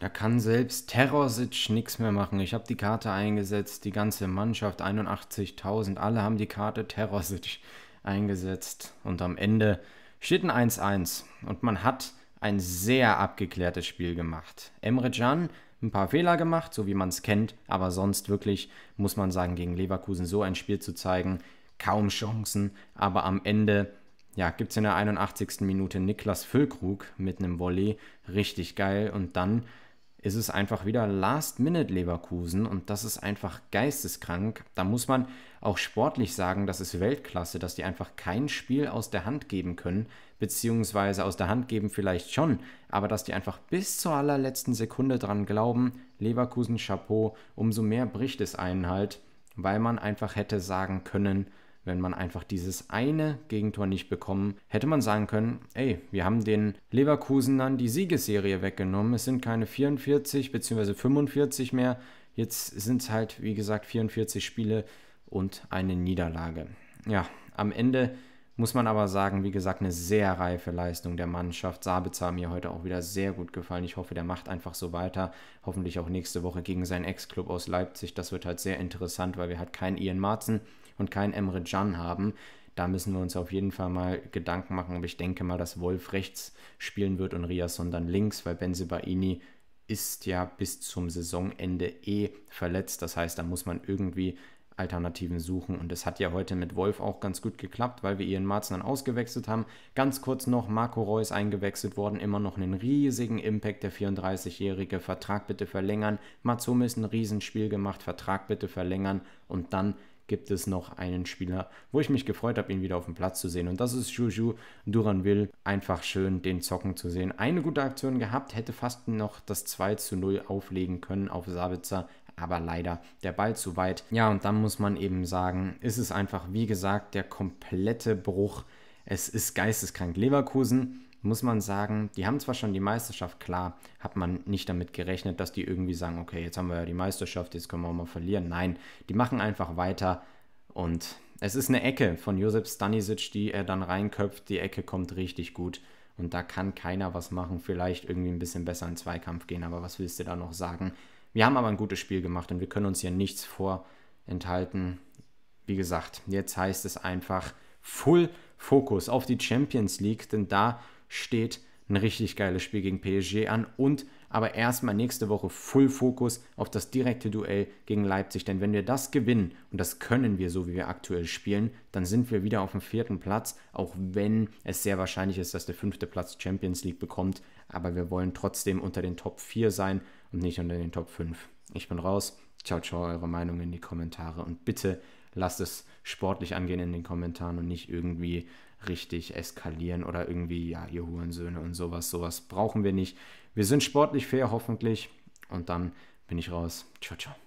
Da kann selbst Terrorsic nichts mehr machen. Ich habe die Karte eingesetzt, die ganze Mannschaft, 81.000, alle haben die Karte Terrorsic eingesetzt. Und am Ende steht ein 1-1. Und man hat ein sehr abgeklärtes Spiel gemacht. Emre Can ein paar Fehler gemacht, so wie man es kennt, aber sonst wirklich, muss man sagen, gegen Leverkusen so ein Spiel zu zeigen, kaum Chancen, aber am Ende ja, gibt es in der 81. Minute Niklas Füllkrug mit einem Volley, richtig geil und dann ist es einfach wieder Last-Minute-Leverkusen und das ist einfach geisteskrank. Da muss man auch sportlich sagen, das ist Weltklasse, dass die einfach kein Spiel aus der Hand geben können, beziehungsweise aus der Hand geben vielleicht schon, aber dass die einfach bis zur allerletzten Sekunde dran glauben, Leverkusen Chapeau, umso mehr bricht es einen halt, weil man einfach hätte sagen können, wenn man einfach dieses eine Gegentor nicht bekommen, hätte man sagen können, ey, wir haben den Leverkusen dann die Siegesserie weggenommen. Es sind keine 44 bzw. 45 mehr. Jetzt sind es halt, wie gesagt, 44 Spiele und eine Niederlage. Ja, am Ende muss man aber sagen, wie gesagt, eine sehr reife Leistung der Mannschaft. Sabitzer hat mir heute auch wieder sehr gut gefallen. Ich hoffe, der macht einfach so weiter. Hoffentlich auch nächste Woche gegen seinen Ex-Club aus Leipzig. Das wird halt sehr interessant, weil wir halt keinen Ian Marzen und kein Emre Can haben. Da müssen wir uns auf jeden Fall mal Gedanken machen. Aber ich denke mal, dass Wolf rechts spielen wird und Riasson dann links, weil Benzibaini ist ja bis zum Saisonende eh verletzt. Das heißt, da muss man irgendwie Alternativen suchen. Und es hat ja heute mit Wolf auch ganz gut geklappt, weil wir Ian Marzen dann ausgewechselt haben. Ganz kurz noch, Marco Reus eingewechselt worden, immer noch einen riesigen Impact, der 34-Jährige. Vertrag bitte verlängern. Mazome ist ein Riesenspiel gemacht, Vertrag bitte verlängern. Und dann gibt es noch einen Spieler, wo ich mich gefreut habe, ihn wieder auf dem Platz zu sehen. Und das ist Juju Duranville. Einfach schön, den zocken zu sehen. Eine gute Aktion gehabt, hätte fast noch das 2 zu 0 auflegen können auf Sabitzer aber leider der Ball zu weit. Ja, und dann muss man eben sagen, ist es einfach, wie gesagt, der komplette Bruch. Es ist geisteskrank. Leverkusen muss man sagen, die haben zwar schon die Meisterschaft, klar, hat man nicht damit gerechnet, dass die irgendwie sagen, okay, jetzt haben wir ja die Meisterschaft, jetzt können wir auch mal verlieren. Nein, die machen einfach weiter und es ist eine Ecke von Josep Stanisic, die er dann reinköpft. Die Ecke kommt richtig gut und da kann keiner was machen. Vielleicht irgendwie ein bisschen besser in Zweikampf gehen, aber was willst du da noch sagen? Wir haben aber ein gutes Spiel gemacht und wir können uns hier nichts vorenthalten. Wie gesagt, jetzt heißt es einfach Full Fokus auf die Champions League, denn da steht ein richtig geiles Spiel gegen PSG an und aber erstmal nächste Woche Full Fokus auf das direkte Duell gegen Leipzig. Denn wenn wir das gewinnen, und das können wir so, wie wir aktuell spielen, dann sind wir wieder auf dem vierten Platz, auch wenn es sehr wahrscheinlich ist, dass der fünfte Platz Champions League bekommt. Aber wir wollen trotzdem unter den Top 4 sein und nicht unter den Top 5. Ich bin raus. Ciao, ciao, eure Meinung in die Kommentare und bitte lasst es sportlich angehen in den Kommentaren und nicht irgendwie richtig eskalieren oder irgendwie, ja, ihr Hurensöhne und sowas. Sowas brauchen wir nicht. Wir sind sportlich fair, hoffentlich. Und dann bin ich raus. Ciao, ciao.